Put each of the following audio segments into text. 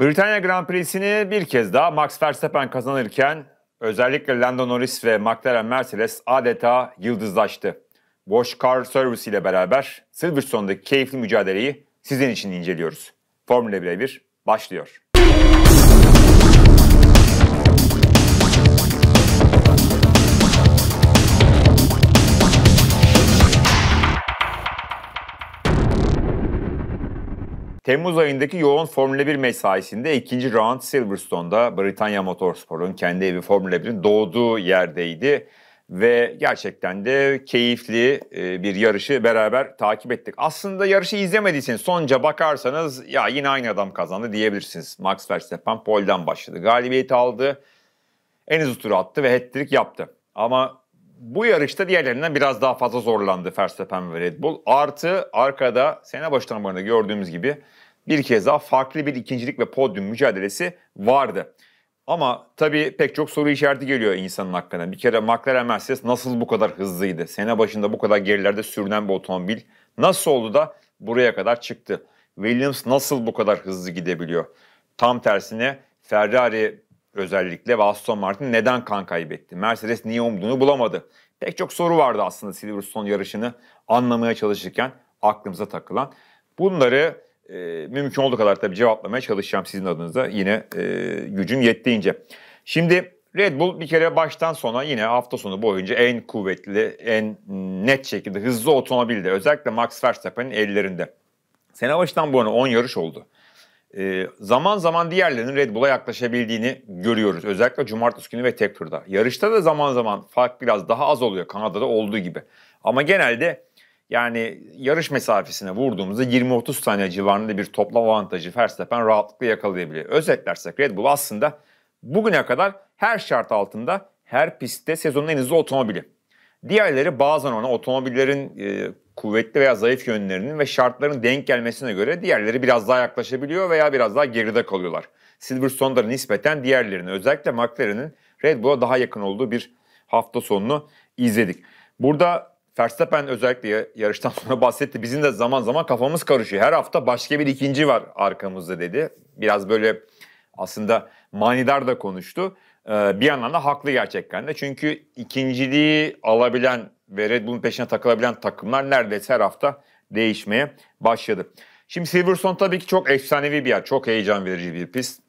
Britanya Grand Prix'sini bir kez daha Max Verstappen kazanırken özellikle Lando Norris ve McLaren Mercedes adeta yıldızlaştı. Bosch Car Service ile beraber Silverstone'daki keyifli mücadeleyi sizin için inceliyoruz. Formula 1'e 1 başlıyor. Temmuz ayındaki yoğun Formula 1 mesaisinde ikinci round Silverstone'da Britanya Motorspor'un kendi evi Formula 1'in doğduğu yerdeydi. Ve gerçekten de keyifli e, bir yarışı beraber takip ettik. Aslında yarışı izlemediyseniz sonca bakarsanız ya yine aynı adam kazandı diyebilirsiniz. Max Verstappen pole'den başladı. Galibiyeti aldı. En hızlı turu attı ve hat-trick yaptı. Ama bu yarışta diğerlerinden biraz daha fazla zorlandı Verstappen ve Red Bull. Artı arkada sene başı tanımlarında gördüğümüz gibi bir kez daha farklı bir ikincilik ve podyum mücadelesi vardı. Ama tabii pek çok soru işareti geliyor insanın hakkında. Bir kere McLaren Mercedes nasıl bu kadar hızlıydı? Sene başında bu kadar gerilerde sürünen bir otomobil nasıl oldu da buraya kadar çıktı? Williams nasıl bu kadar hızlı gidebiliyor? Tam tersine Ferrari özellikle ve Aston Martin neden kan kaybetti? Mercedes niye umduğunu bulamadı? Pek çok soru vardı aslında Silverstone yarışını anlamaya çalışırken aklımıza takılan. Bunları e, mümkün olduğu kadar tabii cevaplamaya çalışacağım sizin adınıza yine e, gücüm yettiğince. Şimdi Red Bull bir kere baştan sona yine hafta sonu boyunca en kuvvetli, en net şekilde hızlı otomobilde özellikle Max Verstappen'in ellerinde. Sene baştan bu yana 10 yarış oldu e, zaman zaman diğerlerinin Red Bull'a yaklaşabildiğini görüyoruz. Özellikle cumartesi günü ve tek turda. Yarışta da zaman zaman fark biraz daha az oluyor Kanada'da olduğu gibi. Ama genelde yani yarış mesafesine vurduğumuzda 20-30 saniye civarında bir toplam avantajı Verstappen rahatlıkla yakalayabiliyor. Özetlersek Red Bull aslında bugüne kadar her şart altında her pistte sezonun en hızlı otomobili. Diğerleri bazen ona otomobillerin e, kuvvetli veya zayıf yönlerinin ve şartların denk gelmesine göre diğerleri biraz daha yaklaşabiliyor veya biraz daha geride kalıyorlar. Silverstone'da nispeten diğerlerine özellikle McLaren'in Red Bull'a daha yakın olduğu bir hafta sonunu izledik. Burada Verstappen özellikle yarıştan sonra bahsetti. Bizim de zaman zaman kafamız karışıyor. Her hafta başka bir ikinci var arkamızda dedi. Biraz böyle aslında manidar da konuştu. Ee, bir yandan da haklı gerçekten de. Çünkü ikinciliği alabilen ve Red Bull'un peşine takılabilen takımlar neredeyse her hafta değişmeye başladı. Şimdi Silverstone tabii ki çok efsanevi bir yer. Çok heyecan verici bir pist.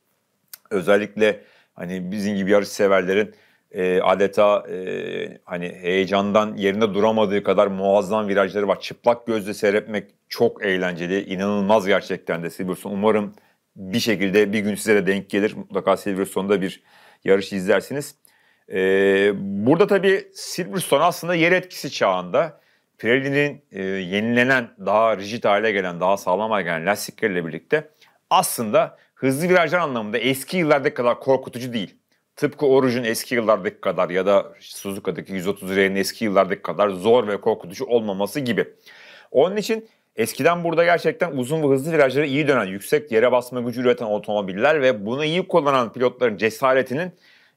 Özellikle hani bizim gibi yarış severlerin e, adeta e, hani heyecandan yerinde duramadığı kadar muazzam virajları var. Çıplak gözle seyretmek çok eğlenceli. inanılmaz gerçekten de Silverstone. Umarım bir şekilde bir gün size de denk gelir. Mutlaka Silverstone'da bir yarış izlersiniz. Ee, burada tabii Silverstone aslında yer etkisi çağında Pirelli'nin e, yenilenen, daha rigid hale gelen, daha sağlam hale gelen lastikleriyle birlikte aslında hızlı virajlar anlamında eski yıllardaki kadar korkutucu değil. Tıpkı Oruç'un eski yıllardaki kadar ya da Suzuka'daki 130 R'nin eski yıllardaki kadar zor ve korkutucu olmaması gibi. Onun için eskiden burada gerçekten uzun ve hızlı virajlara iyi dönen, yüksek yere basma gücü üreten otomobiller ve bunu iyi kullanan pilotların cesaretinin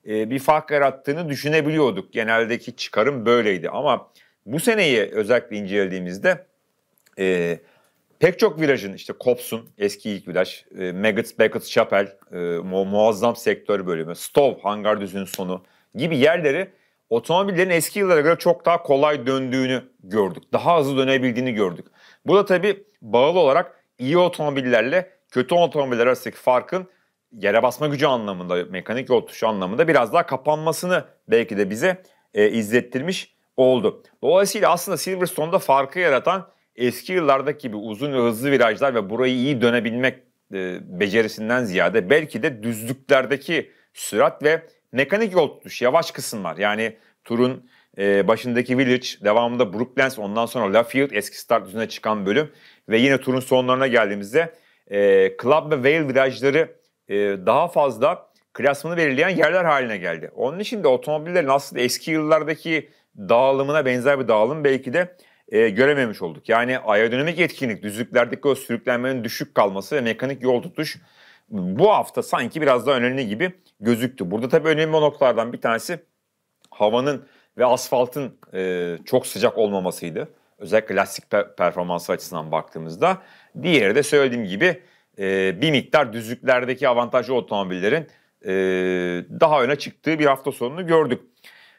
e, bir fark yarattığını düşünebiliyorduk. Geneldeki çıkarım böyleydi ama bu seneyi özellikle incelediğimizde e, pek çok virajın işte Kopsun eski ilk viraj, e, Maggots, Beckett, Chapel, e, muazzam sektör bölümü, Stov, Hangar Düzü'nün sonu gibi yerleri otomobillerin eski yıllara göre çok daha kolay döndüğünü gördük. Daha hızlı dönebildiğini gördük. Bu da tabii bağlı olarak iyi otomobillerle kötü otomobiller arasındaki farkın yere basma gücü anlamında, mekanik yol tuşu anlamında biraz daha kapanmasını belki de bize e, izlettirmiş oldu. Dolayısıyla aslında Silverstone'da farkı yaratan eski yıllardaki gibi uzun ve hızlı virajlar ve burayı iyi dönebilmek e, becerisinden ziyade belki de düzlüklerdeki sürat ve mekanik yol tutuşu, yavaş kısımlar. Yani turun e, başındaki Village, devamında Brooklands, ondan sonra Lafayette eski start düzüne çıkan bölüm ve yine turun sonlarına geldiğimizde e, Club ve Vale virajları e, daha fazla klasmanı belirleyen yerler haline geldi. Onun için de otomobillerin aslında eski yıllardaki dağılımına benzer bir dağılım belki de e, görememiş olduk. Yani aerodinamik etkinlik, düzlüklerdeki o sürüklenmenin düşük kalması ve mekanik yol tutuş bu hafta sanki biraz daha önemli gibi gözüktü. Burada tabii önemli noktalardan bir tanesi havanın ve asfaltın e, çok sıcak olmamasıydı. Özellikle lastik performansı açısından baktığımızda. Diğeri de söylediğim gibi e, bir miktar düzlüklerdeki avantajlı otomobillerin e, daha öne çıktığı bir hafta sonunu gördük.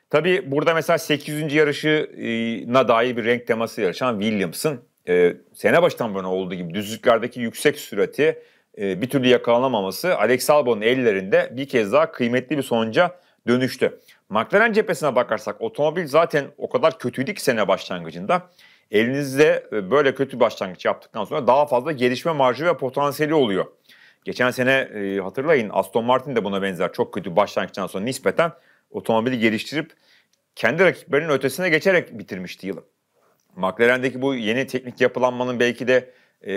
Tabii burada mesela 8. yarışına dair bir renk teması yarışan Williams'ın e, sene baştan böyle olduğu gibi düzlüklerdeki yüksek sürati e, bir türlü yakalanamaması Alex Albon'un ellerinde bir kez daha kıymetli bir sonuca dönüştü. McLaren cephesine bakarsak otomobil zaten o kadar kötüydü ki sene başlangıcında elinizde e, böyle kötü başlangıç yaptıktan sonra daha fazla gelişme marjı ve potansiyeli oluyor. Geçen sene e, hatırlayın Aston Martin de buna benzer çok kötü başlangıçtan sonra nispeten otomobili geliştirip kendi rakiplerinin ötesine geçerek bitirmişti yılı. McLaren'deki bu yeni teknik yapılanmanın belki de e,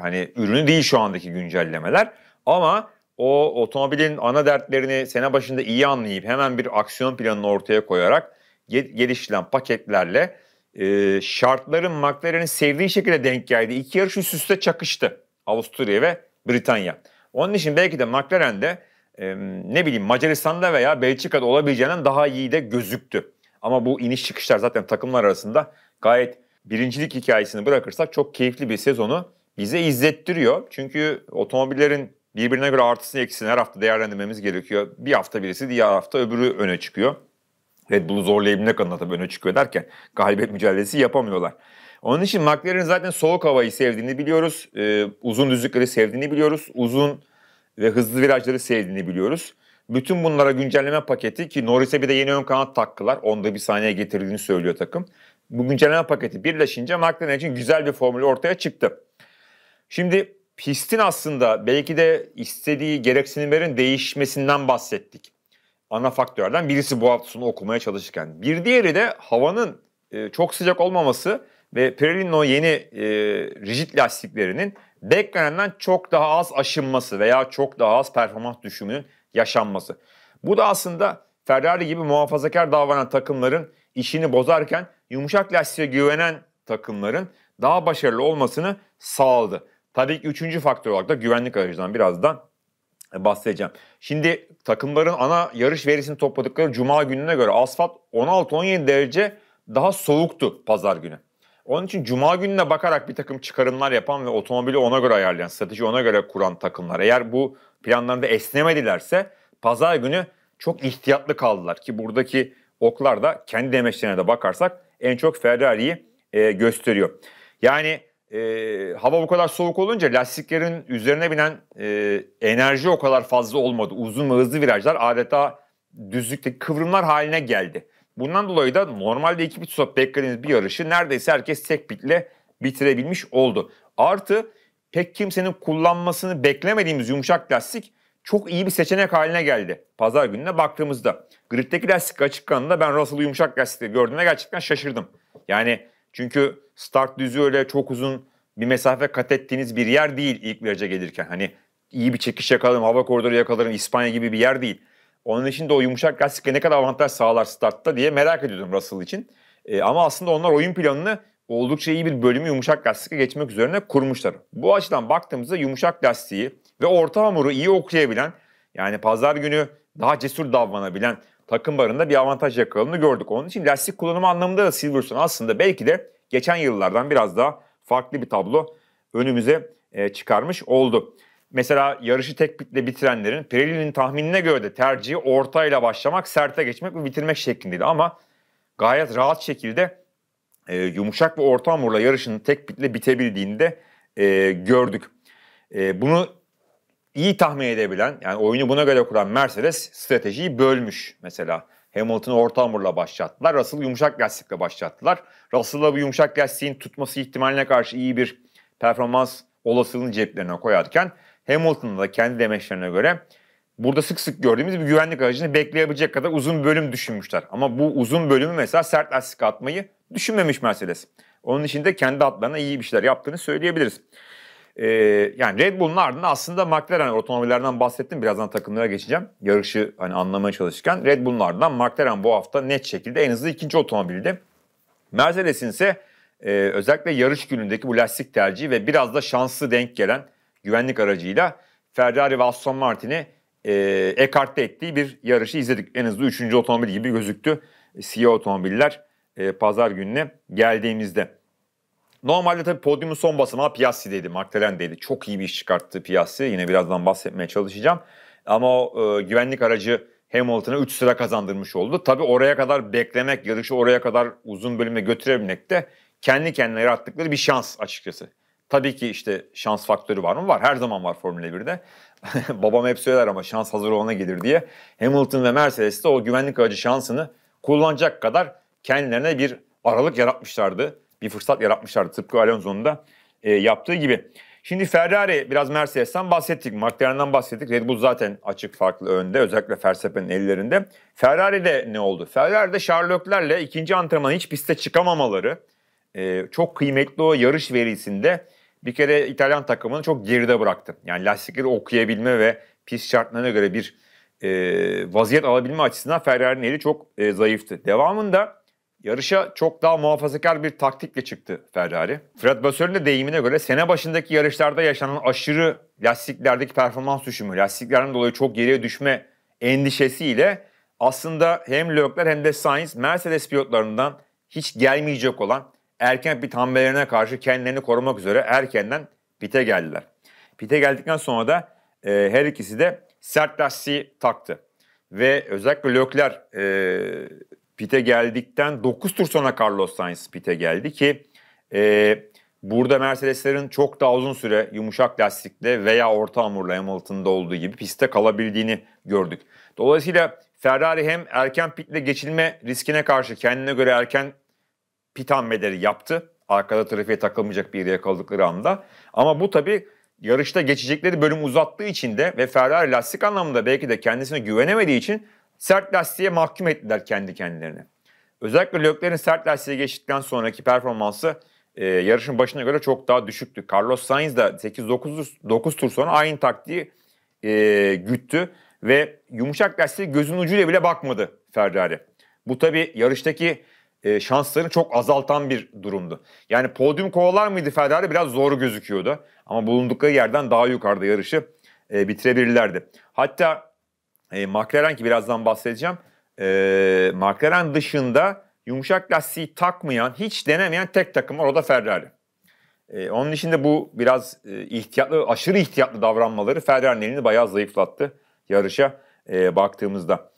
hani ürünü değil şu andaki güncellemeler ama o otomobilin ana dertlerini sene başında iyi anlayıp hemen bir aksiyon planını ortaya koyarak geliştirilen paketlerle e, şartların McLaren'in sevdiği şekilde denk geldi. İki yarış üst üste çakıştı. Avusturya ve Britanya. Onun için belki de McLaren'de e, ne bileyim Macaristan'da veya Belçika'da olabileceğinden daha iyi de gözüktü. Ama bu iniş çıkışlar zaten takımlar arasında gayet birincilik hikayesini bırakırsak çok keyifli bir sezonu bize izlettiriyor. Çünkü otomobillerin birbirine göre artısını eksisini her hafta değerlendirmemiz gerekiyor. Bir hafta birisi diğer hafta öbürü öne çıkıyor. Red Bull'u zorlayabilmek adına tabii öne çıkıyor derken galibiyet mücadelesi yapamıyorlar. Onun için McLaren'in zaten soğuk havayı sevdiğini biliyoruz. Ee, uzun düzlükleri sevdiğini biliyoruz. Uzun ve hızlı virajları sevdiğini biliyoruz. Bütün bunlara güncelleme paketi ki Norris'e bir de yeni ön kanat taktılar. Onda bir saniye getirdiğini söylüyor takım. Bu güncelleme paketi birleşince McLaren için güzel bir formül ortaya çıktı. Şimdi pistin aslında belki de istediği gereksinimlerin değişmesinden bahsettik ana faktörlerden birisi bu hafta sonu okumaya çalışırken. Bir diğeri de havanın e, çok sıcak olmaması ve Pirelli'nin yeni e, rigid lastiklerinin beklenenden çok daha az aşınması veya çok daha az performans düşümünün yaşanması. Bu da aslında Ferrari gibi muhafazakar davranan takımların işini bozarken yumuşak lastiğe güvenen takımların daha başarılı olmasını sağladı. Tabii ki üçüncü faktör olarak da güvenlik aracından birazdan bahsedeceğim. Şimdi takımların ana yarış verisini topladıkları cuma gününe göre asfalt 16-17 derece daha soğuktu pazar günü. Onun için cuma gününe bakarak bir takım çıkarımlar yapan ve otomobili ona göre ayarlayan, strateji ona göre kuran takımlar eğer bu planlarında esnemedilerse pazar günü çok ihtiyatlı kaldılar ki buradaki oklar da kendi demeçlerine de bakarsak en çok Ferrari'yi e, gösteriyor. Yani e, hava bu kadar soğuk olunca lastiklerin üzerine binen e, enerji o kadar fazla olmadı. Uzun ve hızlı virajlar adeta düzlükteki kıvrımlar haline geldi. Bundan dolayı da normalde iki pit stop beklediğiniz bir yarışı neredeyse herkes tek pitle bitirebilmiş oldu. Artı pek kimsenin kullanmasını beklemediğimiz yumuşak lastik çok iyi bir seçenek haline geldi. Pazar gününe baktığımızda griddeki lastik açık kanında ben Russell'ı yumuşak lastikleri gördüğümde gerçekten şaşırdım. Yani çünkü start düzü öyle çok uzun bir mesafe kat ettiğiniz bir yer değil ilk viraja gelirken. Hani iyi bir çekiş yakalarım, hava koridoru yakalarım İspanya gibi bir yer değil. Onun için de o yumuşak lastikle ne kadar avantaj sağlar startta diye merak ediyordum Russell için. E, ama aslında onlar oyun planını oldukça iyi bir bölümü yumuşak lastikle geçmek üzerine kurmuşlar. Bu açıdan baktığımızda yumuşak lastiği ve orta hamuru iyi okuyabilen yani pazar günü daha cesur davranabilen takım barında bir avantaj yakaladığını gördük. Onun için lastik kullanımı anlamında da Silverstone aslında belki de geçen yıllardan biraz daha farklı bir tablo önümüze e, çıkarmış oldu. Mesela yarışı tek pitle bitirenlerin Pirelli'nin tahminine göre de tercihi ortayla başlamak, serte geçmek ve bitirmek şeklindeydi. Ama gayet rahat şekilde e, yumuşak ve orta hamurla yarışın tek pitle bitebildiğini de e, gördük. E, bunu iyi tahmin edebilen yani oyunu buna göre kuran Mercedes stratejiyi bölmüş mesela. Hamilton'ı orta hamurla başlattılar. Russell'ı yumuşak lastikle başlattılar. Russell'a bu yumuşak lastiğin tutması ihtimaline karşı iyi bir performans olasılığını ceplerine koyarken Hamilton'da da kendi demeçlerine göre burada sık sık gördüğümüz bir güvenlik aracını bekleyebilecek kadar uzun bölüm düşünmüşler. Ama bu uzun bölümü mesela sert lastik atmayı düşünmemiş Mercedes. Onun için de kendi atlarına iyi bir şeyler yaptığını söyleyebiliriz e, yani Red Bull'un ardında aslında McLaren otomobillerden bahsettim. Birazdan takımlara geçeceğim. Yarışı hani anlamaya çalışırken Red Bull'un ardından McLaren bu hafta net şekilde en hızlı ikinci otomobildi. Mercedes'in ise e, özellikle yarış günündeki bu lastik tercihi ve biraz da şanslı denk gelen güvenlik aracıyla Ferrari ve Aston Martin'i e, ekarte ettiği bir yarışı izledik. En hızlı üçüncü otomobil gibi gözüktü. E, siyah otomobiller e, pazar gününe geldiğimizde. Normalde tabii podyumun son basamağı Piassi'deydi, Magdalen'deydi. Çok iyi bir iş çıkarttı Piassi. Yine birazdan bahsetmeye çalışacağım. Ama o e, güvenlik aracı Hamilton'a 3 sıra kazandırmış oldu. Tabii oraya kadar beklemek, yarışı oraya kadar uzun bölüme götürebilmek de kendi kendine yarattıkları bir şans açıkçası. Tabii ki işte şans faktörü var mı? Var. Her zaman var Formula 1'de. Babam hep söyler ama şans hazır olana gelir diye. Hamilton ve Mercedes de o güvenlik aracı şansını kullanacak kadar kendilerine bir aralık yaratmışlardı bir fırsat yaratmışlardı. Tıpkı Alonso'nun da e, yaptığı gibi. Şimdi Ferrari biraz Mercedes'ten bahsettik. McLaren'den bahsettik. Red Bull zaten açık farklı önde. Özellikle Verstappen'in ellerinde. Ferrari'de ne oldu? Ferrari'de Charles ikinci antrenmanı hiç piste çıkamamaları e, çok kıymetli o yarış verisinde bir kere İtalyan takımını çok geride bıraktı. Yani lastikleri okuyabilme ve pist şartlarına göre bir e, vaziyet alabilme açısından Ferrari'nin eli çok e, zayıftı. Devamında Yarışa çok daha muhafazakar bir taktikle çıktı Ferrari. Fred Vasseur'ün de deyimine göre sene başındaki yarışlarda yaşanan aşırı lastiklerdeki performans düşümü, lastiklerden dolayı çok geriye düşme endişesiyle aslında hem Leclerc hem de Sainz Mercedes pilotlarından hiç gelmeyecek olan erken bir tamberlerine karşı kendilerini korumak üzere erkenden pite geldiler. Pite geldikten sonra da e, her ikisi de sert lastiği taktı. Ve özellikle Leclerc e, pite geldikten 9 tur sonra Carlos Sainz pite geldi ki e, burada Mercedeslerin çok daha uzun süre yumuşak lastikle veya orta hamurla Hamilton'da olduğu gibi piste kalabildiğini gördük. Dolayısıyla Ferrari hem erken pitle geçilme riskine karşı kendine göre erken pit hamleleri yaptı. Arkada trafiğe takılmayacak bir yere yakaladıkları anda. Ama bu tabii yarışta geçecekleri bölüm uzattığı için de ve Ferrari lastik anlamında belki de kendisine güvenemediği için sert lastiğe mahkum ettiler kendi kendilerini. Özellikle Leclerc'in sert lastiğe geçtikten sonraki performansı e, yarışın başına göre çok daha düşüktü. Carlos Sainz de 8-9 tur sonra aynı taktiği e, güttü ve yumuşak lastiğe gözün ucuyla bile bakmadı Ferrari. Bu tabii yarıştaki e, şanslarını çok azaltan bir durumdu. Yani podyum kovalar mıydı Ferrari biraz zor gözüküyordu. Ama bulundukları yerden daha yukarıda yarışı e, bitirebilirlerdi. Hatta e, McLaren ki birazdan bahsedeceğim. E, McLaren dışında yumuşak lastiği takmayan, hiç denemeyen tek takım var o da Ferrari. E, onun için de bu biraz e, ihtiyatlı, aşırı ihtiyatlı davranmaları Ferrari'nin elini bayağı zayıflattı yarışa e, baktığımızda.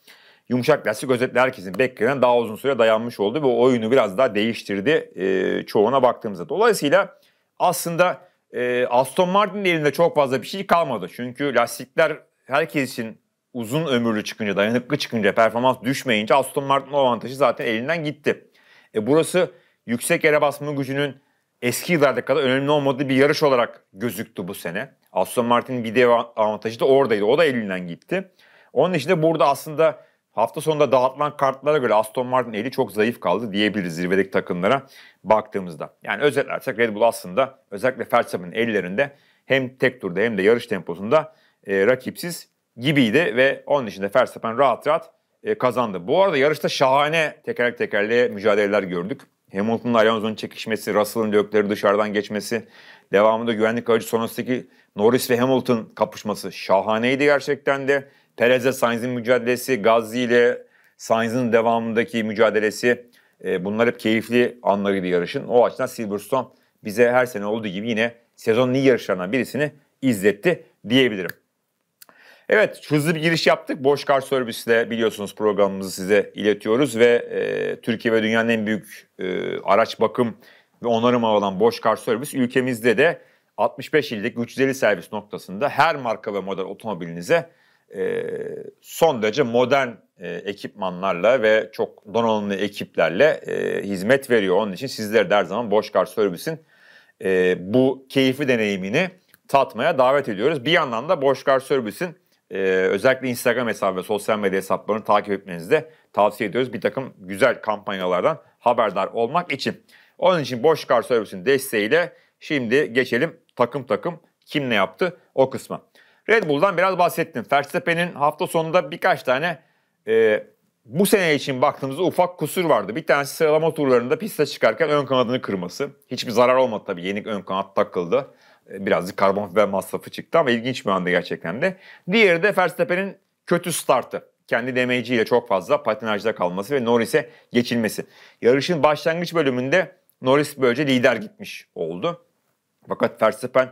Yumuşak lastik özetle herkesin beklenen daha uzun süre dayanmış oldu ve oyunu biraz daha değiştirdi e, çoğuna baktığımızda. Dolayısıyla aslında e, Aston Martin'in elinde çok fazla bir şey kalmadı. Çünkü lastikler herkes için uzun ömürlü çıkınca, dayanıklı çıkınca, performans düşmeyince Aston Martin'in avantajı zaten elinden gitti. E burası yüksek yere basma gücünün eski yıllarda kadar önemli olmadığı bir yarış olarak gözüktü bu sene. Aston Martin'in bir dev avantajı da oradaydı. O da elinden gitti. Onun için de burada aslında hafta sonunda dağıtılan kartlara göre Aston Martin eli çok zayıf kaldı diyebiliriz zirvedeki takımlara baktığımızda. Yani özetlersek Red Bull aslında özellikle Verstappen'in ellerinde hem tek turda hem de yarış temposunda e, rakipsiz gibiydi ve onun için de Verstappen rahat rahat e, kazandı. Bu arada yarışta şahane tekerlek tekerleğe mücadeleler gördük. Hamilton'la Alonso'nun çekişmesi, Russell'ın lökleri dışarıdan geçmesi, devamında güvenlik aracı sonrasındaki Norris ve Hamilton kapışması şahaneydi gerçekten de. Perez'e Sainz'in mücadelesi, Gazi ile Sainz'in devamındaki mücadelesi e, bunlar hep keyifli anlarıydı yarışın. O açıdan Silverstone bize her sene olduğu gibi yine sezonun iyi yarışlarından birisini izletti diyebilirim. Evet hızlı bir giriş yaptık. Boş Kar Servis'le biliyorsunuz programımızı size iletiyoruz ve e, Türkiye ve dünyanın en büyük e, araç bakım ve onarım alan Boş Kar Servis ülkemizde de 65 illik 350 servis noktasında her marka ve model otomobilinize e, son derece modern e, ekipmanlarla ve çok donanımlı ekiplerle e, hizmet veriyor. Onun için sizleri de her zaman Boşkar Servis'in e, bu keyfi deneyimini tatmaya davet ediyoruz. Bir yandan da Boşkar Servis'in e, özellikle Instagram hesabı ve sosyal medya hesaplarını takip etmenizi de tavsiye ediyoruz. Bir takım güzel kampanyalardan haberdar olmak için. Onun için Boş Kar Servisin desteğiyle şimdi geçelim takım takım kim ne yaptı o kısma. Red Bull'dan biraz bahsettim. Verstappen'in hafta sonunda birkaç tane e, bu sene için baktığımızda ufak kusur vardı. Bir tanesi sıralama turlarında piste çıkarken ön kanadını kırması. Hiçbir zarar olmadı tabii. Yeni ön kanat takıldı. Ee, birazcık karbon fiber masrafı çıktı ama ilginç bir anda gerçekten de. Diğeri de Verstappen'in kötü startı. Kendi demeciyle çok fazla patinajda kalması ve Norris'e geçilmesi. Yarışın başlangıç bölümünde Norris böylece lider gitmiş oldu. Fakat Verstappen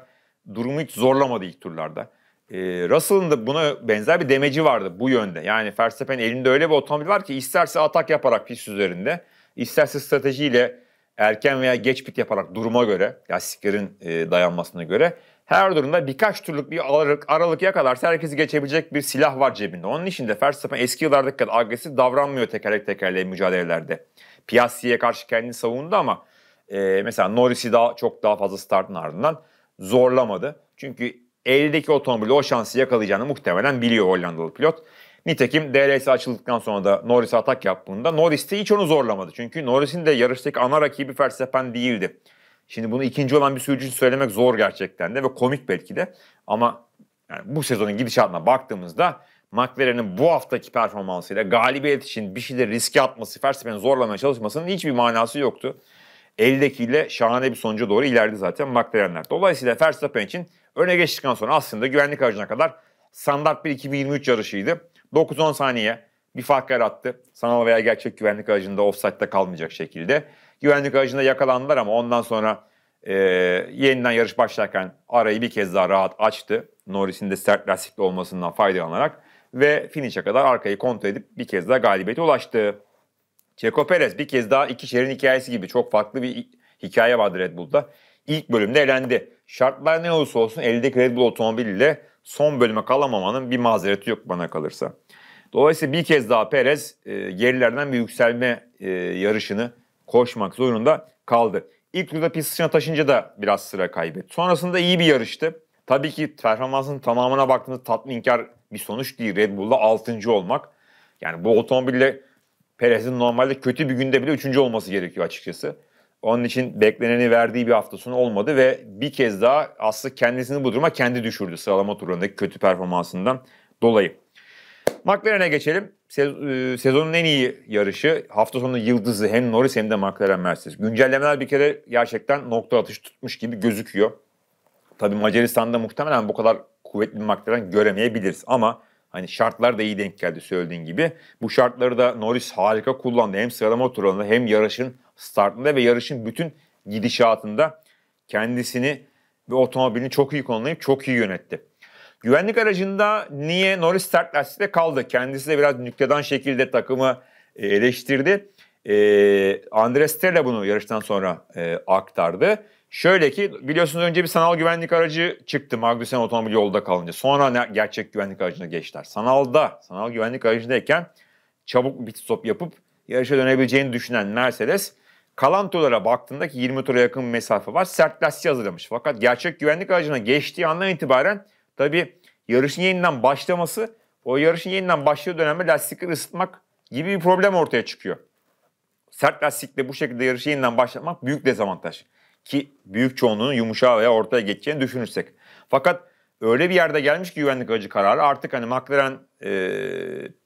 durumu hiç zorlamadı ilk turlarda. Ee, Russell'ın da buna benzer bir demeci vardı bu yönde. Yani Verstappen elinde öyle bir otomobil var ki isterse atak yaparak pist üzerinde, isterse stratejiyle erken veya geç bit yaparak duruma göre, lastiklerin e, dayanmasına göre her durumda birkaç türlük bir aralık, aralık yakalarsa herkesi geçebilecek bir silah var cebinde. Onun için de Verstappen eski yıllardaki kadar agresif davranmıyor tekerlek tekerleğe mücadelelerde. Piasti'ye karşı kendini savundu ama e, mesela Norris'i daha çok daha fazla startın ardından zorlamadı. Çünkü eldeki otomobili o şansı yakalayacağını muhtemelen biliyor Hollandalı pilot. Nitekim DLS açıldıktan sonra da Norris'e atak yaptığında Norris de hiç onu zorlamadı. Çünkü Norris'in de yarıştaki ana rakibi Verstappen değildi. Şimdi bunu ikinci olan bir sürücü için söylemek zor gerçekten de ve komik belki de. Ama yani bu sezonun gidişatına baktığımızda McLaren'in bu haftaki performansıyla galibiyet için bir şeyleri riske atması, Verstappen'i zorlamaya çalışmasının hiçbir manası yoktu. Eldekiyle şahane bir sonuca doğru ilerdi zaten McLaren'ler. Dolayısıyla Verstappen için öne geçtikten sonra aslında güvenlik aracına kadar standart bir 2023 yarışıydı. 9-10 saniye bir fark yarattı. Sanal veya gerçek güvenlik aracında offside'da kalmayacak şekilde. Güvenlik aracında yakalandılar ama ondan sonra e, yeniden yarış başlarken arayı bir kez daha rahat açtı. Norris'in de sert lastikli olmasından faydalanarak ve finish'e kadar arkayı kontrol edip bir kez daha galibiyete ulaştı. Checo Perez bir kez daha iki şehrin hikayesi gibi çok farklı bir hikaye vardı Red Bull'da. İlk bölümde elendi. Şartlar ne olursa olsun eldeki Red Bull otomobiliyle son bölüme kalamamanın bir mazereti yok bana kalırsa. Dolayısıyla bir kez daha Perez e, gerilerden bir yükselme e, yarışını koşmak zorunda kaldı. İlk turda pist dışına taşınca da biraz sıra kaybetti. Sonrasında iyi bir yarıştı. Tabii ki performansın tamamına baktığınızda tatminkar bir sonuç değil. Red Bull'da 6. olmak. Yani bu otomobille Perez'in normalde kötü bir günde bile 3. olması gerekiyor açıkçası. Onun için bekleneni verdiği bir hafta sonu olmadı ve bir kez daha aslında kendisini bu duruma kendi düşürdü sıralama turundaki kötü performansından dolayı. McLaren'e geçelim. E, sezonun en iyi yarışı, hafta sonu yıldızı hem Norris hem de McLaren Mercedes. Güncellemeler bir kere gerçekten nokta atışı tutmuş gibi gözüküyor. Tabii Macaristan'da muhtemelen bu kadar kuvvetli bir McLaren göremeyebiliriz ama hani şartlar da iyi denk geldi söylediğin gibi. Bu şartları da Norris harika kullandı. Hem sıralama turlarında hem yarışın startında ve yarışın bütün gidişatında kendisini ve otomobilini çok iyi konumlayıp çok iyi yönetti. Güvenlik aracında niye Norris sert lastikte kaldı? Kendisi de biraz nükledan şekilde takımı e, eleştirdi. E, Andres Stella bunu yarıştan sonra e, aktardı. Şöyle ki biliyorsunuz önce bir sanal güvenlik aracı çıktı Magnussen otomobil yolda kalınca. Sonra ne, gerçek güvenlik aracına geçtiler. Sanalda, sanal güvenlik aracındayken çabuk bir stop yapıp yarışa dönebileceğini düşünen Mercedes kalan turlara baktığında ki 20 tura yakın mesafe var sert lastiği hazırlamış. Fakat gerçek güvenlik aracına geçtiği andan itibaren Tabii yarışın yeniden başlaması o yarışın yeniden başladığı dönemde lastikleri ısıtmak gibi bir problem ortaya çıkıyor. Sert lastikle bu şekilde yarışı yeniden başlatmak büyük dezavantaj. Ki büyük çoğunluğunun yumuşağı veya ortaya geçeceğini düşünürsek. Fakat öyle bir yerde gelmiş ki güvenlik acı kararı artık hani McLaren e,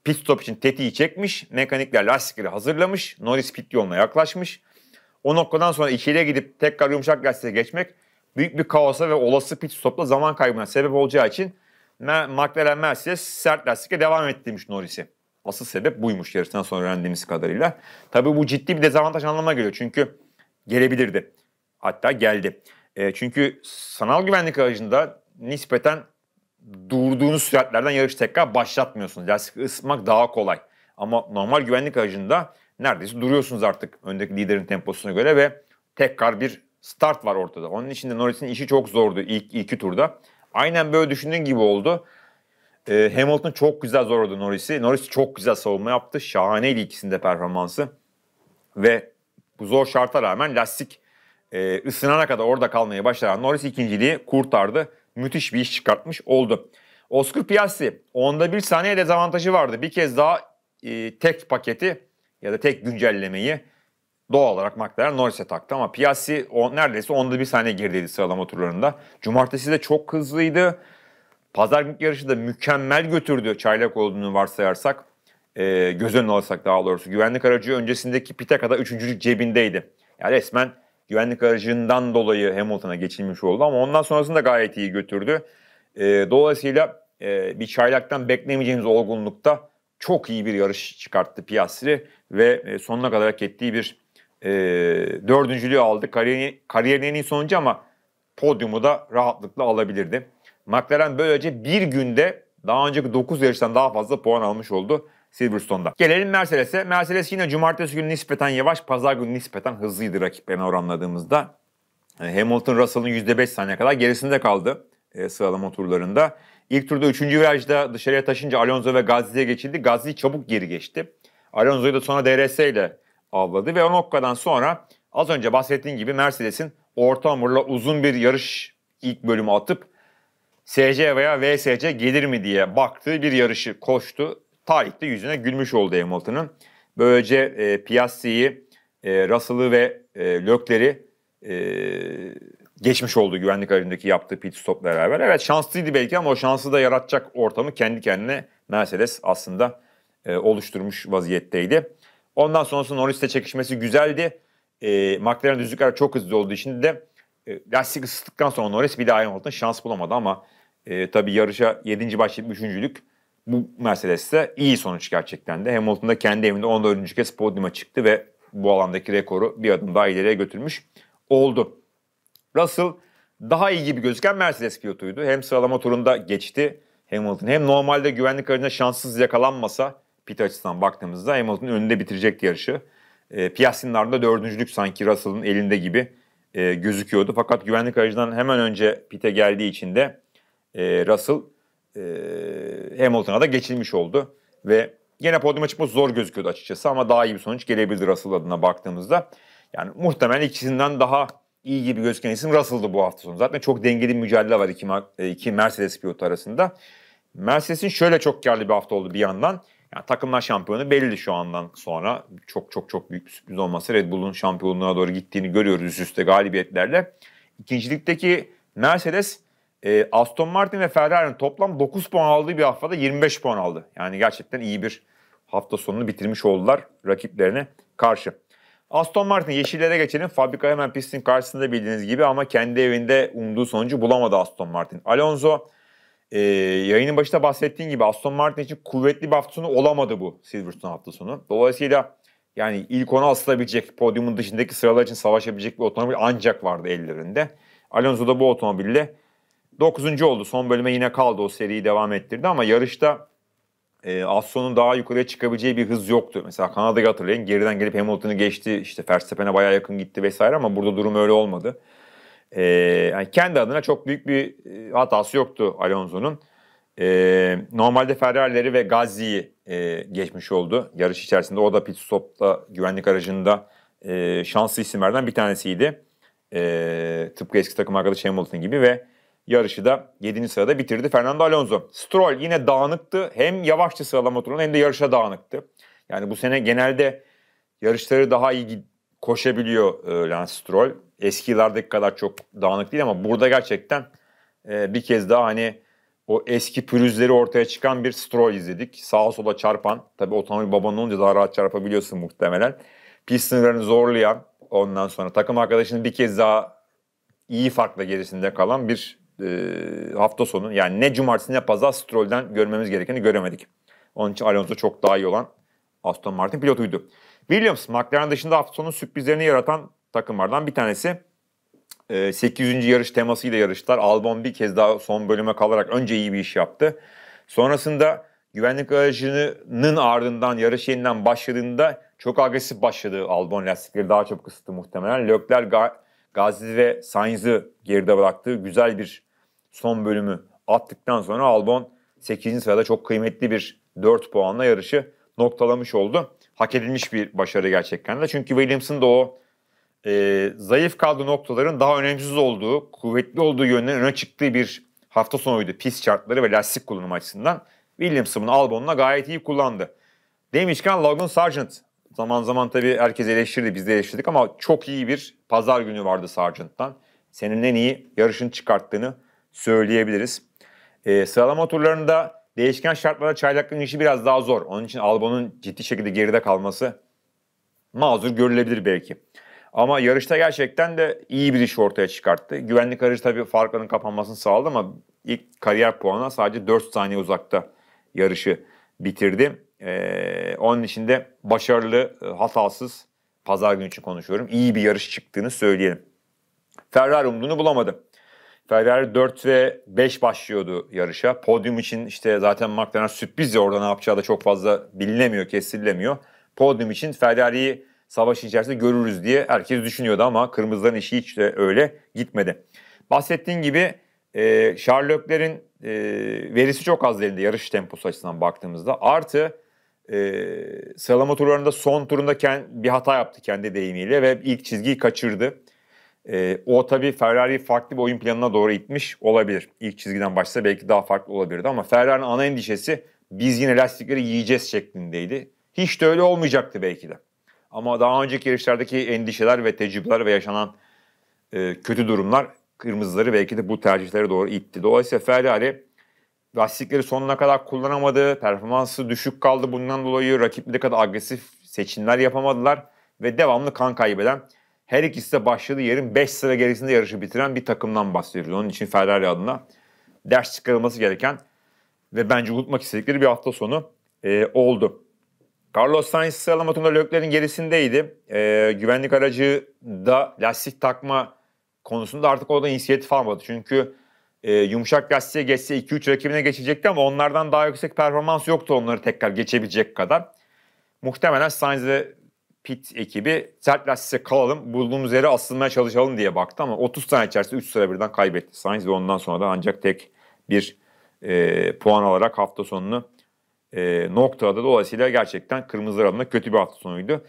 pit stop için tetiği çekmiş. Mekanikler lastikleri hazırlamış. Norris pit yoluna yaklaşmış. O noktadan sonra içeriye gidip tekrar yumuşak lastiğe geçmek büyük bir kaosa ve olası pit stopla zaman kaybına sebep olacağı için McLaren Mercedes sert lastikle devam ettirmiş Norris'i. Asıl sebep buymuş yarıştan sonra öğrendiğimiz kadarıyla. Tabii bu ciddi bir dezavantaj anlamına geliyor çünkü gelebilirdi. Hatta geldi. E, çünkü sanal güvenlik aracında nispeten durduğunuz süratlerden yarış tekrar başlatmıyorsunuz. Lastik ısıtmak daha kolay. Ama normal güvenlik aracında neredeyse duruyorsunuz artık öndeki liderin temposuna göre ve tekrar bir start var ortada. Onun için de Norris'in işi çok zordu ilk iki turda. Aynen böyle düşündüğün gibi oldu. E, Hamilton çok güzel zorladı Norris'i. Norris çok güzel savunma yaptı. Şahaneydi ikisinde performansı. Ve bu zor şarta rağmen lastik e, ısınana kadar orada kalmaya başlayan Norris ikinciliği kurtardı. Müthiş bir iş çıkartmış oldu. Oscar Piastri onda bir saniye dezavantajı vardı. Bir kez daha e, tek paketi ya da tek güncellemeyi doğal olarak McLaren Norris'e taktı ama Piastri o, neredeyse onda bir saniye gerideydi sıralama turlarında. Cumartesi de çok hızlıydı. Pazar günlük yarışı da mükemmel götürdü çaylak olduğunu varsayarsak. E, göz önüne alırsak daha doğrusu. Güvenlik aracı öncesindeki pite kadar üçüncülük cebindeydi. Yani resmen güvenlik aracından dolayı Hamilton'a geçilmiş oldu ama ondan sonrasında gayet iyi götürdü. E, dolayısıyla e, bir çaylaktan beklemeyeceğimiz olgunlukta çok iyi bir yarış çıkarttı Piastri ve e, sonuna kadar hak ettiği bir e, dördüncülüğü aldı. Kariyerin, kariyerinin sonucu ama podyumu da rahatlıkla alabilirdi. McLaren böylece bir günde daha önceki 9 yarıştan daha fazla puan almış oldu Silverstone'da. Gelelim Mercedes'e. Mercedes yine cumartesi günü nispeten yavaş, pazar günü nispeten hızlıydı rakiplerine oranladığımızda. Yani ee, Hamilton Russell'ın %5 saniye kadar gerisinde kaldı e, sıralama turlarında. İlk turda 3. virajda dışarıya taşınca Alonso ve Gazze'ye geçildi. Gazze çabuk geri geçti. Alonso'yu da sonra DRS ile avladı ve o noktadan sonra az önce bahsettiğim gibi Mercedes'in orta hamurla uzun bir yarış ilk bölümü atıp SC veya VSC gelir mi diye baktığı bir yarışı koştu. Tarihte yüzüne gülmüş oldu Hamilton'ın. Böylece e, Piastri'yi, e, Russell'ı ve e, Lökler'i e, geçmiş oldu güvenlik aracındaki yaptığı pit stopla beraber. Evet şanslıydı belki ama o şansı da yaratacak ortamı kendi kendine Mercedes aslında e, oluşturmuş vaziyetteydi. Ondan sonrası Norris'te çekişmesi güzeldi. E, McLaren düzlükler çok hızlı olduğu için de e, lastik ısıttıktan sonra Norris bir daha Hamilton şans bulamadı ama e, tabii yarışa 7. başlayıp lük. bu Mercedes'te iyi sonuç gerçekten de. Hamilton da kendi evinde 14. kez podyuma çıktı ve bu alandaki rekoru bir adım daha ileriye götürmüş oldu. Russell daha iyi gibi gözüken Mercedes pilotuydu. Hem sıralama turunda geçti Hamilton hem normalde güvenlik aracına şanssız yakalanmasa pit açısından baktığımızda Hamilton önünde bitirecek yarışı. E, Piastri'nin ardında dördüncülük sanki Russell'ın elinde gibi e, gözüküyordu. Fakat güvenlik aracından hemen önce pite geldiği için de e, Russell e, Hamilton'a da geçilmiş oldu. Ve gene podyuma çıkması zor gözüküyordu açıkçası ama daha iyi bir sonuç gelebildi Russell adına baktığımızda. Yani muhtemelen ikisinden daha iyi gibi gözüken isim Russell'dı bu hafta sonu. Zaten çok dengeli mücadele var iki, e, iki Mercedes pilotu arasında. Mercedes'in şöyle çok karlı bir hafta oldu bir yandan. Yani takımlar şampiyonu belli şu andan sonra. Çok çok çok büyük bir sürpriz olması Red Bull'un şampiyonluğa doğru gittiğini görüyoruz üst üste galibiyetlerle. İkincilikteki Mercedes, e, Aston Martin ve Ferrari'nin toplam 9 puan aldığı bir haftada 25 puan aldı. Yani gerçekten iyi bir hafta sonunu bitirmiş oldular rakiplerine karşı. Aston Martin yeşillere geçelim. Fabrika hemen pistin karşısında bildiğiniz gibi ama kendi evinde umduğu sonucu bulamadı Aston Martin. Alonso e, yayının başında bahsettiğin gibi Aston Martin için kuvvetli bir hafta sonu olamadı bu Silverstone hafta sonu. Dolayısıyla yani ilk ona asılabilecek, podyumun dışındaki sıralar için savaşabilecek bir otomobil ancak vardı ellerinde. Alonso da bu otomobille 9. oldu. Son bölüme yine kaldı o seriyi devam ettirdi ama yarışta e, Aston'un daha yukarıya çıkabileceği bir hız yoktu. Mesela Kanada'yı hatırlayın geriden gelip Hamilton'ı geçti işte Verstappen'e bayağı yakın gitti vesaire ama burada durum öyle olmadı. E, yani kendi adına çok büyük bir e, hatası yoktu Alonso'nun. E, normalde Ferrari'leri ve Gazi'yi e, geçmiş oldu yarış içerisinde. O da pit stopta güvenlik aracında e, şanslı isimlerden bir tanesiydi. E, tıpkı eski takım arkadaşı Hamilton gibi ve yarışı da 7. sırada bitirdi Fernando Alonso. Stroll yine dağınıktı. Hem yavaşça sıralama turunda hem de yarışa dağınıktı. Yani bu sene genelde yarışları daha iyi koşabiliyor e, Lance Stroll. Eski yıllardaki kadar çok dağınık değil ama burada gerçekten e, bir kez daha hani o eski pürüzleri ortaya çıkan bir Stroll izledik. Sağa sola çarpan, tabii otomobil babanın olunca daha rahat çarpabiliyorsun muhtemelen. Pist sınırlarını zorlayan, ondan sonra takım arkadaşının bir kez daha iyi farkla gerisinde kalan bir e, hafta sonu. Yani ne cumartesi ne pazar Stroll'den görmemiz gerekeni göremedik. Onun için Alonso çok daha iyi olan Aston Martin pilotuydu. Williams, McLaren dışında hafta sonu sürprizlerini yaratan takımlardan bir tanesi. 800. Ee, yarış temasıyla yarıştılar. Albon bir kez daha son bölüme kalarak önce iyi bir iş yaptı. Sonrasında güvenlik aracının ardından yarış yeniden başladığında çok agresif başladı Albon lastikleri daha çok ısıttı muhtemelen. Lökler Gazi ve Sainz'ı geride bıraktı. Güzel bir son bölümü attıktan sonra Albon 8. sırada çok kıymetli bir 4 puanla yarışı noktalamış oldu hak edilmiş bir başarı gerçekten de. Çünkü Williams'ın da o e, zayıf kaldığı noktaların daha önemsiz olduğu, kuvvetli olduğu yönden öne çıktığı bir hafta sonuydu. Pis şartları ve lastik kullanımı açısından. Williams'ın bunu Albon'la gayet iyi kullandı. Demişken Logan Sargent. Zaman zaman tabii herkes eleştirdi, biz de eleştirdik ama çok iyi bir pazar günü vardı Sargent'tan. Senin en iyi yarışın çıkarttığını söyleyebiliriz. E, sıralama turlarında değişken şartlarda çaylakların işi biraz daha zor. Onun için Albon'un ciddi şekilde geride kalması mazur görülebilir belki. Ama yarışta gerçekten de iyi bir iş ortaya çıkarttı. Güvenlik aracı tabii farkının kapanmasını sağladı ama ilk kariyer puanına sadece 4 saniye uzakta yarışı bitirdi. Ee, onun için de başarılı, e, hatasız, pazar günü için konuşuyorum, iyi bir yarış çıktığını söyleyelim. Ferrari umduğunu bulamadı. Ferrari 4 ve 5 başlıyordu yarışa. Podyum için işte zaten McLaren sürpriz ya orada ne yapacağı da çok fazla bilinemiyor, kesilemiyor. Podyum için Ferrari'yi savaşın içerisinde görürüz diye herkes düşünüyordu ama kırmızıların işi hiç de öyle gitmedi. Bahsettiğin gibi e, Sherlock'lerin e, verisi çok az elinde yarış temposu açısından baktığımızda. Artı e, sıralama turlarında son turunda kend, bir hata yaptı kendi deyimiyle ve ilk çizgiyi kaçırdı. E, o tabii Ferrari'yi farklı bir oyun planına doğru itmiş olabilir. İlk çizgiden başlasa belki daha farklı olabilirdi ama Ferrari'nin ana endişesi biz yine lastikleri yiyeceğiz şeklindeydi. Hiç de öyle olmayacaktı belki de. Ama daha önceki yarışlardaki endişeler ve tecrübeler ve yaşanan e, kötü durumlar kırmızıları belki de bu tercihlere doğru itti. Dolayısıyla Ferrari lastikleri sonuna kadar kullanamadı, performansı düşük kaldı bundan dolayı rakipleri kadar agresif seçimler yapamadılar ve devamlı kan kaybeden her ikisi de başladığı yerin 5 sıra gerisinde yarışı bitiren bir takımdan bahsediyoruz. Onun için Ferrari adına ders çıkarılması gereken ve bence unutmak istedikleri bir hafta sonu e, oldu. Carlos Sainz sıralama turunda Leclerc'in gerisindeydi. E, güvenlik aracı da lastik takma konusunda artık orada inisiyatif almadı. Çünkü e, yumuşak lastiğe geçse 2-3 rakibine geçecekti ama onlardan daha yüksek performans yoktu onları tekrar geçebilecek kadar. Muhtemelen Sainz ve pit ekibi sert lastiğe kalalım, bulduğumuz yere asılmaya çalışalım diye baktı ama 30 tane içerisinde 3 sıra birden kaybetti Sainz ve ondan sonra da ancak tek bir e, puan alarak hafta sonunu e, noktada dolayısıyla gerçekten kırmızılar adına kötü bir hafta sonuydu.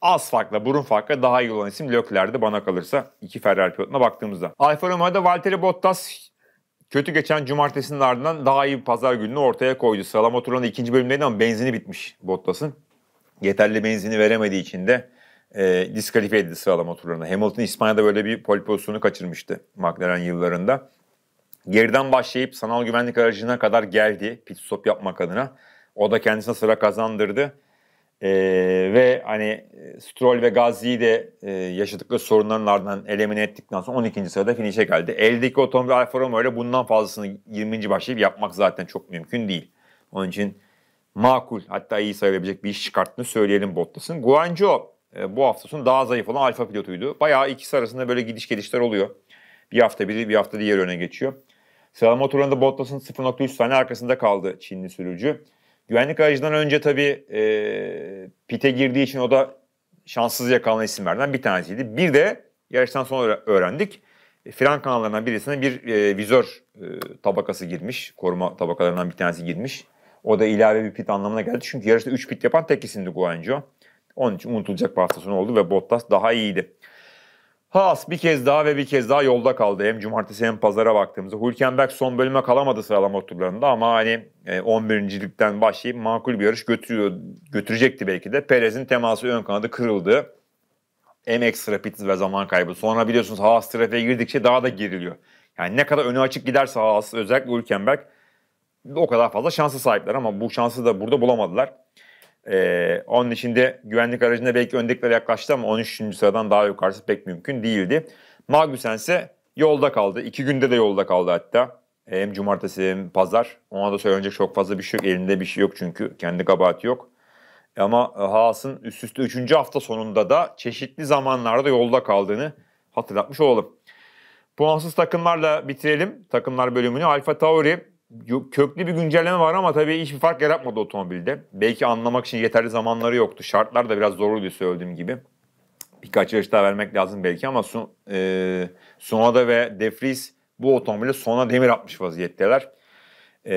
Az farkla, burun farkla daha iyi olan isim Lökler'di bana kalırsa iki Ferrari pilotuna baktığımızda. Alfa Romeo'da Valtteri Bottas kötü geçen cumartesinin ardından daha iyi bir pazar gününü ortaya koydu. Sıralama turunun ikinci bölümdeydi ama benzini bitmiş Bottas'ın yeterli benzini veremediği için de e, diskalifiye edildi sıralama turlarına. Hamilton İspanya'da böyle bir pole pozisyonu kaçırmıştı McLaren yıllarında. Geriden başlayıp sanal güvenlik aracına kadar geldi pit stop yapmak adına. O da kendisine sıra kazandırdı. E, ve hani e, Stroll ve Gazi'yi de e, yaşadıkları sorunların elemine ettikten sonra 12. sırada finişe geldi. Eldeki otomobil Alfa Romeo ile bundan fazlasını 20. başlayıp yapmak zaten çok mümkün değil. Onun için makul hatta iyi sayılabilecek bir iş çıkarttığını söyleyelim Bottas'ın. Guanjo e, bu hafta sonu daha zayıf olan alfa pilotuydu. Bayağı ikisi arasında böyle gidiş gelişler oluyor. Bir hafta biri bir hafta diğer öne geçiyor. Sıralama turunda Bottas'ın 0.3 saniye arkasında kaldı Çinli sürücü. Güvenlik aracından önce tabii e, pite girdiği için o da şanssız yakalanan isimlerden bir tanesiydi. Bir de yarıştan sonra öğrendik. E, fren kanallarından birisine bir e, vizör e, tabakası girmiş. Koruma tabakalarından bir tanesi girmiş. O da ilave bir pit anlamına geldi. Çünkü yarışta 3 pit yapan tek isimdi Guanyu. Onun için unutulacak bir hafta sonu oldu ve Bottas daha iyiydi. Haas bir kez daha ve bir kez daha yolda kaldı. Hem cumartesi hem pazara baktığımızda. Hülkenberg son bölüme kalamadı sıralama turlarında ama hani 11. E, likten başlayıp makul bir yarış götürüyor, götürecekti belki de. Perez'in teması ön kanadı kırıldı. Hem ekstra pit ve zaman kaybı. Sonra biliyorsunuz Haas trafiğe girdikçe daha da giriliyor. Yani ne kadar önü açık giderse Haas özellikle Hülkenberg o kadar fazla şansa sahipler ama bu şansı da burada bulamadılar. Ee, onun içinde güvenlik aracında belki öndekiler yaklaştı ama 13. sıradan daha yukarısı pek mümkün değildi. Magnussen ise yolda kaldı. İki günde de yolda kaldı hatta. Hem cumartesi hem pazar. Ona da söylenecek çok fazla bir şey yok. Elinde bir şey yok çünkü. Kendi kabahati yok. Ama e, Haas'ın üst üste 3. hafta sonunda da çeşitli zamanlarda yolda kaldığını hatırlatmış olalım. Puansız takımlarla bitirelim takımlar bölümünü. Alfa Tauri köklü bir güncelleme var ama tabii hiçbir fark yaratmadı otomobilde. Belki anlamak için yeterli zamanları yoktu. Şartlar da biraz zorluydu söylediğim gibi. Birkaç yarış daha vermek lazım belki ama Sun, e, Sunada ve Defries bu otomobile sona demir atmış vaziyetteler. E,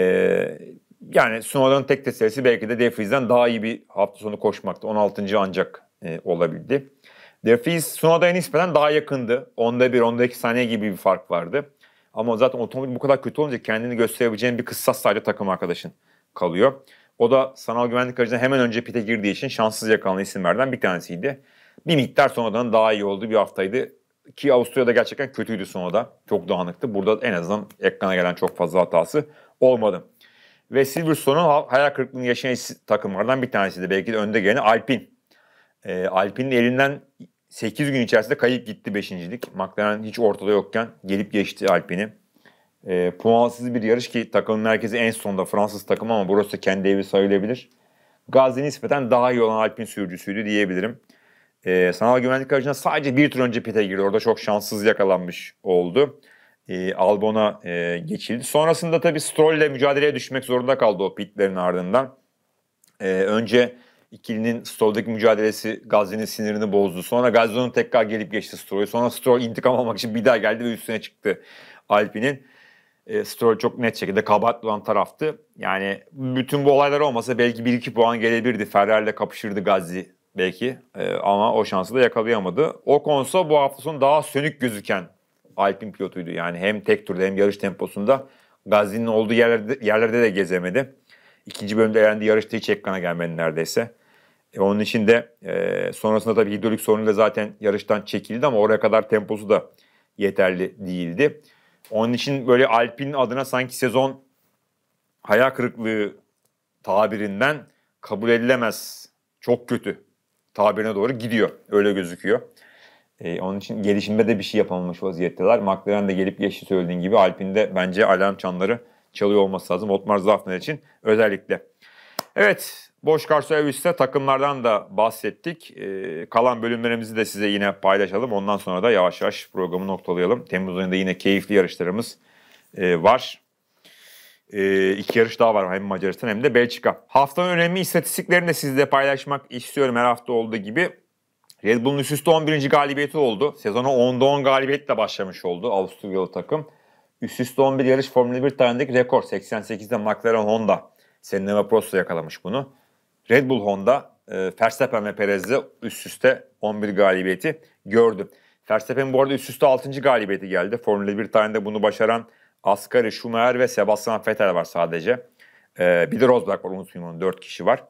yani Sunada'nın tek tesellisi belki de Defries'den daha iyi bir hafta sonu koşmakta. 16. ancak e, olabildi. Defries Sunada'ya nispeten daha yakındı. Onda bir, onda iki saniye gibi bir fark vardı. Ama zaten otomobil bu kadar kötü olunca kendini gösterebileceğin bir kıssas sadece takım arkadaşın kalıyor. O da sanal güvenlik aracına hemen önce pite girdiği için şanssız yakalanan isimlerden bir tanesiydi. Bir miktar sonradan daha iyi oldu bir haftaydı. Ki Avusturya'da gerçekten kötüydü sonrada. Çok dağınıktı. Burada en azından ekrana gelen çok fazla hatası olmadı. Ve Silverstone'un hayal kırıklığını yaşayan takımlardan bir tanesiydi. Belki de önde geleni Alpine. E, ee, Alpine'in elinden 8 gün içerisinde kayıp gitti 5.lik. McLaren hiç ortada yokken gelip geçti Alpine'i. E, ee, puansız bir yarış ki takımın merkezi en sonda Fransız takımı ama burası kendi evi sayılabilir. Gazi nispeten daha iyi olan Alpine sürücüsüydü diyebilirim. E, sanal güvenlik aracına sadece bir tur önce pite girdi. Orada çok şanssız yakalanmış oldu. E, Albon'a e, geçildi. Sonrasında tabii Stroll ile mücadeleye düşmek zorunda kaldı o pitlerin ardından. E, önce İkilinin Stroll'daki mücadelesi Gazze'nin sinirini bozdu. Sonra Gazze'nin tekrar gelip geçti Stroll'ü. Sonra Stroll intikam almak için bir daha geldi ve üstüne çıktı Alpine'in. E, Stroll çok net şekilde kabahatli olan taraftı. Yani bütün bu olaylar olmasa belki 1-2 puan gelebilirdi. Ferrari'le kapışırdı Gazzi belki e, ama o şansı da yakalayamadı. O konsa bu hafta sonu daha sönük gözüken Alpine pilotuydu. Yani hem tek turda hem yarış temposunda Gazzi'nin olduğu yerlerde, yerlerde de gezemedi. İkinci bölümde elendi yarışta hiç ekrana gelmedi neredeyse. E, onun için de e, sonrasında tabii hidrolik sorunuyla zaten yarıştan çekildi ama oraya kadar temposu da yeterli değildi. Onun için böyle alpin adına sanki sezon hayal kırıklığı tabirinden kabul edilemez, çok kötü tabirine doğru gidiyor. Öyle gözüküyor. Ee, onun için gelişimde de bir şey yapamamış vaziyetteler. McLaren de gelip geçti söylediğin gibi Alpin'de bence alarm çanları çalıyor olması lazım. Otmar Zafner için özellikle. Evet, Boş Karsu Evis'te takımlardan da bahsettik. Ee, kalan bölümlerimizi de size yine paylaşalım. Ondan sonra da yavaş yavaş programı noktalayalım. Temmuz ayında yine keyifli yarışlarımız e, var. E, iki yarış daha var hem Macaristan hem de Belçika. Haftanın önemli istatistiklerini de sizle paylaşmak istiyorum her hafta olduğu gibi. Red Bull'un üst üste 11. galibiyeti oldu. Sezona 10'da 10 galibiyetle başlamış oldu Avusturyalı takım. Üst üste 11 yarış Formula 1 tarihindeki rekor. 88'de McLaren Honda Senna ve yakalamış bunu. Red Bull Honda e, Verstappen ve Perez'de üst üste 11 galibiyeti gördü. Verstappen bu arada üst üste 6. galibiyeti geldi. Formula 1 tarihinde bunu başaran Ascari, Schumacher ve Sebastian Vettel var sadece. E, bir de Rosberg var unutmayın onu 4 kişi var.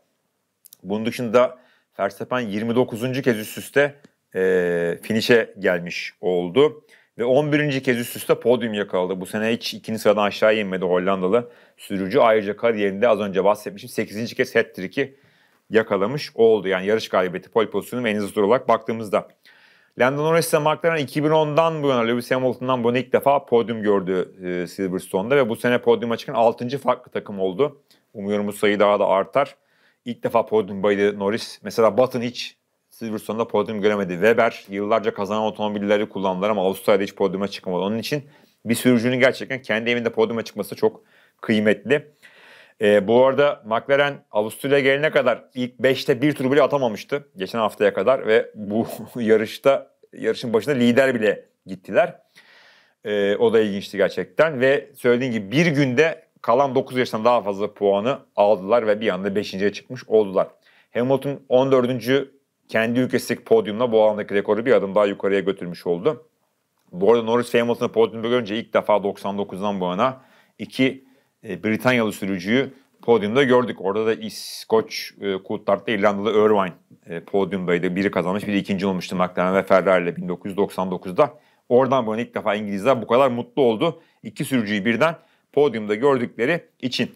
Bunun dışında Verstappen 29. kez üst üste e, finişe gelmiş oldu. Ve 11. kez üst üste podyum yakaladı. Bu sene hiç ikinci sıradan aşağı inmedi Hollandalı sürücü. Ayrıca kariyerinde az önce bahsetmişim 8. kez hat yakalamış oldu. Yani yarış galibiyeti, pole pozisyonu en hızlı tur olarak baktığımızda. Lando Norris ve McLaren 2010'dan bu yana Lewis Hamilton'dan bunu ilk defa podyum gördü e, Silverstone'da ve bu sene podyuma çıkan 6. farklı takım oldu. Umuyorum bu sayı daha da artar. İlk defa podyumdaydı Norris. Mesela Button hiç Silverstone'da podyum göremedi. Weber yıllarca kazanan otomobilleri kullandılar ama Avustralya'da hiç podyuma çıkamadı. Onun için bir sürücünün gerçekten kendi evinde podyuma çıkması çok kıymetli. E, bu arada McLaren Avusturya'ya gelene kadar ilk 5'te bir tur bile atamamıştı geçen haftaya kadar ve bu yarışta yarışın başında lider bile gittiler. E, o da ilginçti gerçekten ve söylediğim gibi bir günde kalan 9 yaştan daha fazla puanı aldılar ve bir anda 5.ye çıkmış oldular. Hamilton 14 kendi ülkesindeki podyumla bu alandaki rekoru bir adım daha yukarıya götürmüş oldu. Bu arada Norris Hamilton'ı podyumda görünce ilk defa 99'dan bu yana iki e, Britanyalı sürücüyü podyumda gördük. Orada da İskoç e, Coulthard'da İrlandalı Irvine e, podyumdaydı. Biri kazanmış, biri ikinci olmuştu McLaren ve Ferrari ile 1999'da. Oradan bu yana ilk defa İngilizler bu kadar mutlu oldu. İki sürücüyü birden podyumda gördükleri için.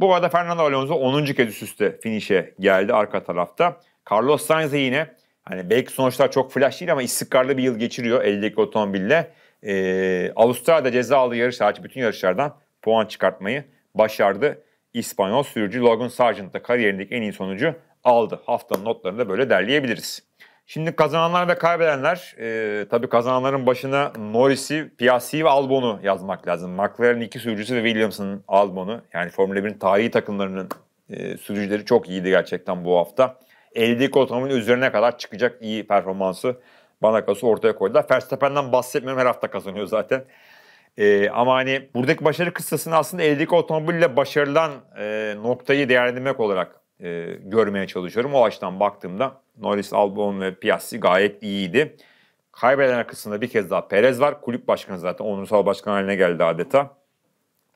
Bu arada Fernando Alonso 10. kez üst üste finişe geldi arka tarafta. Carlos Sainz de yine hani belki sonuçlar çok flash değil ama istikrarlı bir yıl geçiriyor eldeki otomobille. Ee, Avustralya'da ceza aldığı yarış hariç bütün yarışlardan puan çıkartmayı başardı. İspanyol sürücü Logan Sargent da kariyerindeki en iyi sonucu aldı. Haftanın notlarını da böyle derleyebiliriz. Şimdi kazananlar ve kaybedenler, e, tabii kazananların başına Norris'i, Piasti'yi ve Albon'u yazmak lazım. McLaren'in iki sürücüsü ve Williams'ın Albon'u. Yani Formula 1'in tarihi takımlarının e, sürücüleri çok iyiydi gerçekten bu hafta eldeki otomobilin üzerine kadar çıkacak iyi performansı bana kalırsa ortaya koydular. Verstappen'den bahsetmiyorum her hafta kazanıyor zaten. Ee, ama hani buradaki başarı kıssasını aslında eldeki otomobille başarılan e, noktayı değerlendirmek olarak e, görmeye çalışıyorum. O açıdan baktığımda Norris, Albon ve Piastri gayet iyiydi. Kaybeden kısmında bir kez daha Perez var. Kulüp başkanı zaten onursal başkan haline geldi adeta.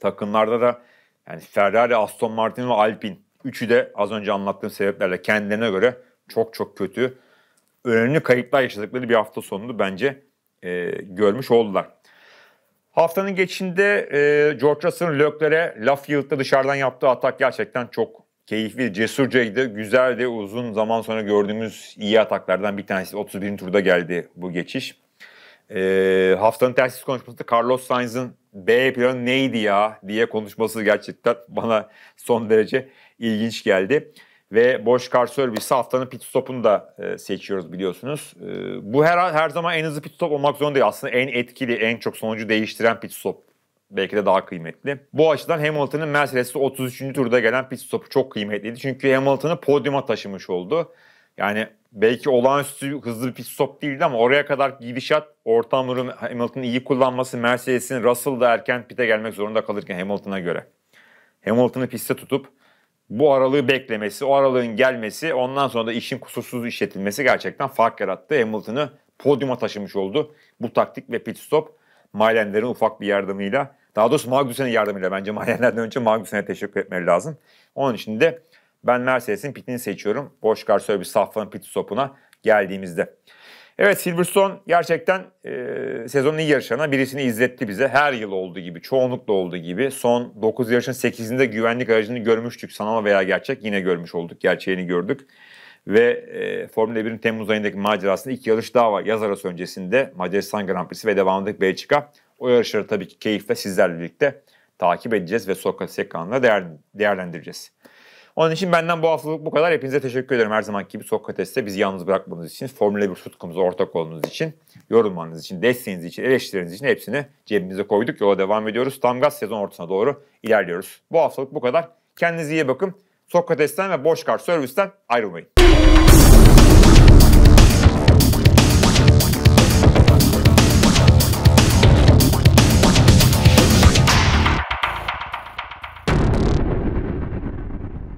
Takımlarda da yani Ferrari, Aston Martin ve Alpine Üçü de az önce anlattığım sebeplerle kendilerine göre çok çok kötü. Önemli kayıplar yaşadıkları bir hafta sonunu bence e, görmüş oldular. Haftanın geçinde e, George Russell'ın Lökler'e Lafield'da dışarıdan yaptığı atak gerçekten çok keyifli, cesurcaydı, güzeldi. Uzun zaman sonra gördüğümüz iyi ataklardan bir tanesi. 31. turda geldi bu geçiş. E, haftanın tersiz konuşmasında Carlos Sainz'ın B planı neydi ya diye konuşması gerçekten bana son derece ilginç geldi. Ve boş Car Service haftanın pit stopunu da e, seçiyoruz biliyorsunuz. E, bu her her zaman en hızlı pit stop olmak zorunda değil. Aslında en etkili, en çok sonucu değiştiren pit stop belki de daha kıymetli. Bu açıdan Hamilton'ın Mercedes'te 33. turda gelen pit stopu çok kıymetliydi. Çünkü Hamilton'ı podyuma taşımış oldu. Yani belki olağanüstü hızlı bir pit stop değildi ama oraya kadar gidişat, ortam durum Hamilton'ın iyi kullanması, Mercedes'in Russell da erken pite gelmek zorunda kalırken Hamilton'a göre. Hamilton'ı piste tutup bu aralığı beklemesi, o aralığın gelmesi, ondan sonra da işin kusursuz işletilmesi gerçekten fark yarattı. Hamilton'ı podyuma taşımış oldu. Bu taktik ve pit stop Maylender'in ufak bir yardımıyla, daha doğrusu Magnussen'in yardımıyla bence Maylender'den önce Magnussen'e teşekkür etmeli lazım. Onun için de ben Mercedes'in pitini seçiyorum. Boşkar Service safhanın pit stopuna geldiğimizde. Evet Silverstone gerçekten e, sezonun iyi yarışlarına birisini izletti bize. Her yıl olduğu gibi, çoğunlukla olduğu gibi. Son 9 yarışın 8'inde güvenlik aracını görmüştük. Sanal veya gerçek yine görmüş olduk. Gerçeğini gördük. Ve e, Formula 1'in Temmuz ayındaki macerasında ilk yarış daha var. Yaz arası öncesinde Macaristan Grand Prix'si ve devamındaki Belçika. O yarışları tabii ki keyifle sizlerle birlikte takip edeceğiz ve Sokrates ekranında değer, değerlendireceğiz. Onun için benden bu haftalık bu kadar. Hepinize teşekkür ederim her zamanki gibi Sokrates'te bizi yalnız bırakmanız için, Formula 1 tutkumuza ortak olduğunuz için, yorumlarınız için, desteğiniz için, eleştiriniz için hepsini cebimize koyduk. Yola devam ediyoruz. Tam gaz sezon ortasına doğru ilerliyoruz. Bu haftalık bu kadar. Kendinize iyi bakın. Sokrates'ten ve Boşkar Servis'ten ayrılmayın.